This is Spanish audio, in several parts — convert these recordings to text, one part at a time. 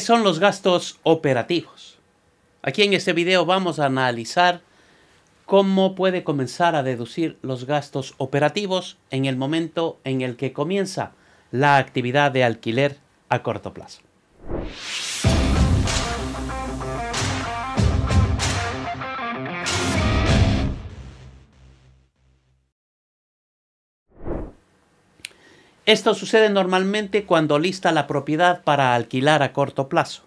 son los gastos operativos? Aquí en este video vamos a analizar cómo puede comenzar a deducir los gastos operativos en el momento en el que comienza la actividad de alquiler a corto plazo. Esto sucede normalmente cuando lista la propiedad para alquilar a corto plazo.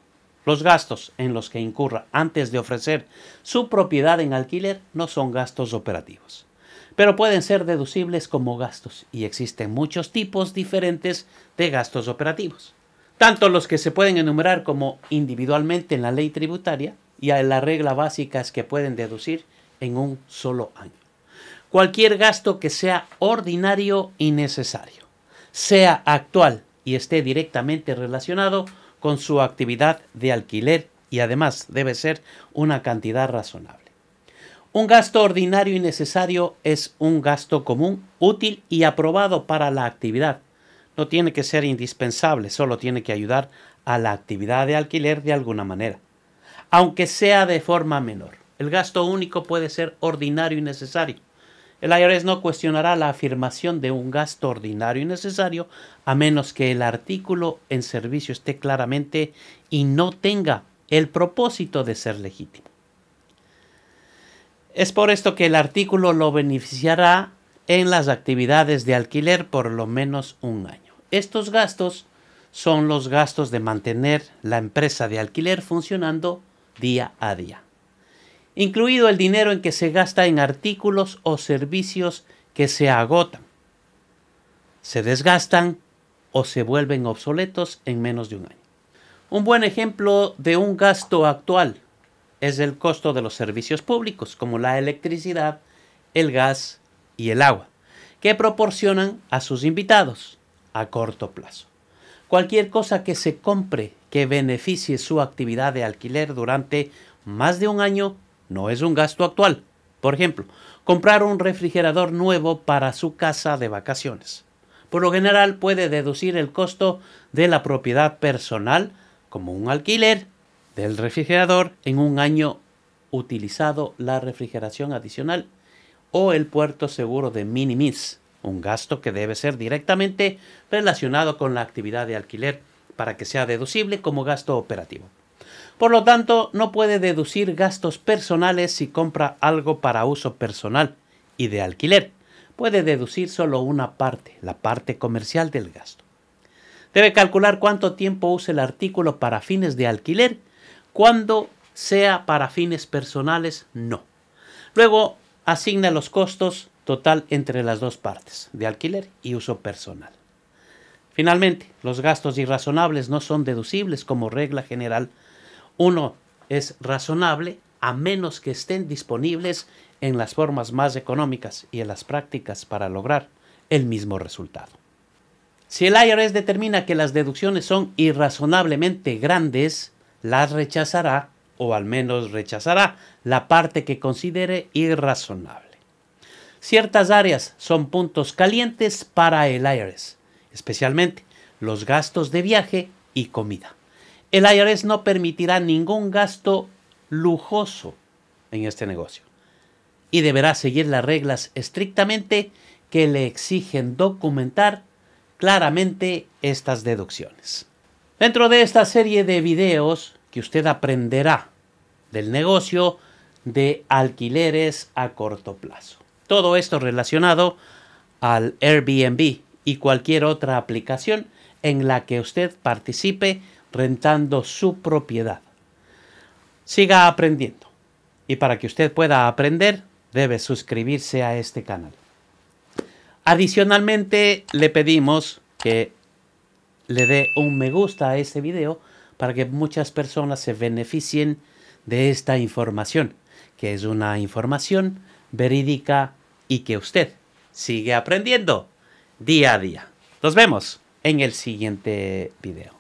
Los gastos en los que incurra antes de ofrecer su propiedad en alquiler no son gastos operativos, pero pueden ser deducibles como gastos y existen muchos tipos diferentes de gastos operativos, tanto los que se pueden enumerar como individualmente en la ley tributaria y la regla básica es que pueden deducir en un solo año. Cualquier gasto que sea ordinario y necesario sea actual y esté directamente relacionado con su actividad de alquiler y además debe ser una cantidad razonable. Un gasto ordinario y necesario es un gasto común, útil y aprobado para la actividad. No tiene que ser indispensable, solo tiene que ayudar a la actividad de alquiler de alguna manera, aunque sea de forma menor. El gasto único puede ser ordinario y necesario el IRS no cuestionará la afirmación de un gasto ordinario y necesario a menos que el artículo en servicio esté claramente y no tenga el propósito de ser legítimo. Es por esto que el artículo lo beneficiará en las actividades de alquiler por lo menos un año. Estos gastos son los gastos de mantener la empresa de alquiler funcionando día a día incluido el dinero en que se gasta en artículos o servicios que se agotan, se desgastan o se vuelven obsoletos en menos de un año. Un buen ejemplo de un gasto actual es el costo de los servicios públicos, como la electricidad, el gas y el agua, que proporcionan a sus invitados a corto plazo. Cualquier cosa que se compre que beneficie su actividad de alquiler durante más de un año no es un gasto actual. Por ejemplo, comprar un refrigerador nuevo para su casa de vacaciones. Por lo general puede deducir el costo de la propiedad personal como un alquiler del refrigerador en un año utilizado la refrigeración adicional o el puerto seguro de Minimis, un gasto que debe ser directamente relacionado con la actividad de alquiler para que sea deducible como gasto operativo. Por lo tanto, no puede deducir gastos personales si compra algo para uso personal y de alquiler. Puede deducir solo una parte, la parte comercial del gasto. Debe calcular cuánto tiempo usa el artículo para fines de alquiler, cuando sea para fines personales, no. Luego, asigna los costos total entre las dos partes, de alquiler y uso personal. Finalmente, los gastos irrazonables no son deducibles como regla general uno es razonable a menos que estén disponibles en las formas más económicas y en las prácticas para lograr el mismo resultado. Si el IRS determina que las deducciones son irrazonablemente grandes, las rechazará o al menos rechazará la parte que considere irrazonable. Ciertas áreas son puntos calientes para el IRS, especialmente los gastos de viaje y comida el IRS no permitirá ningún gasto lujoso en este negocio y deberá seguir las reglas estrictamente que le exigen documentar claramente estas deducciones. Dentro de esta serie de videos que usted aprenderá del negocio de alquileres a corto plazo. Todo esto relacionado al Airbnb y cualquier otra aplicación en la que usted participe rentando su propiedad. Siga aprendiendo. Y para que usted pueda aprender, debe suscribirse a este canal. Adicionalmente, le pedimos que le dé un me gusta a este video para que muchas personas se beneficien de esta información, que es una información verídica y que usted sigue aprendiendo día a día. Nos vemos en el siguiente video.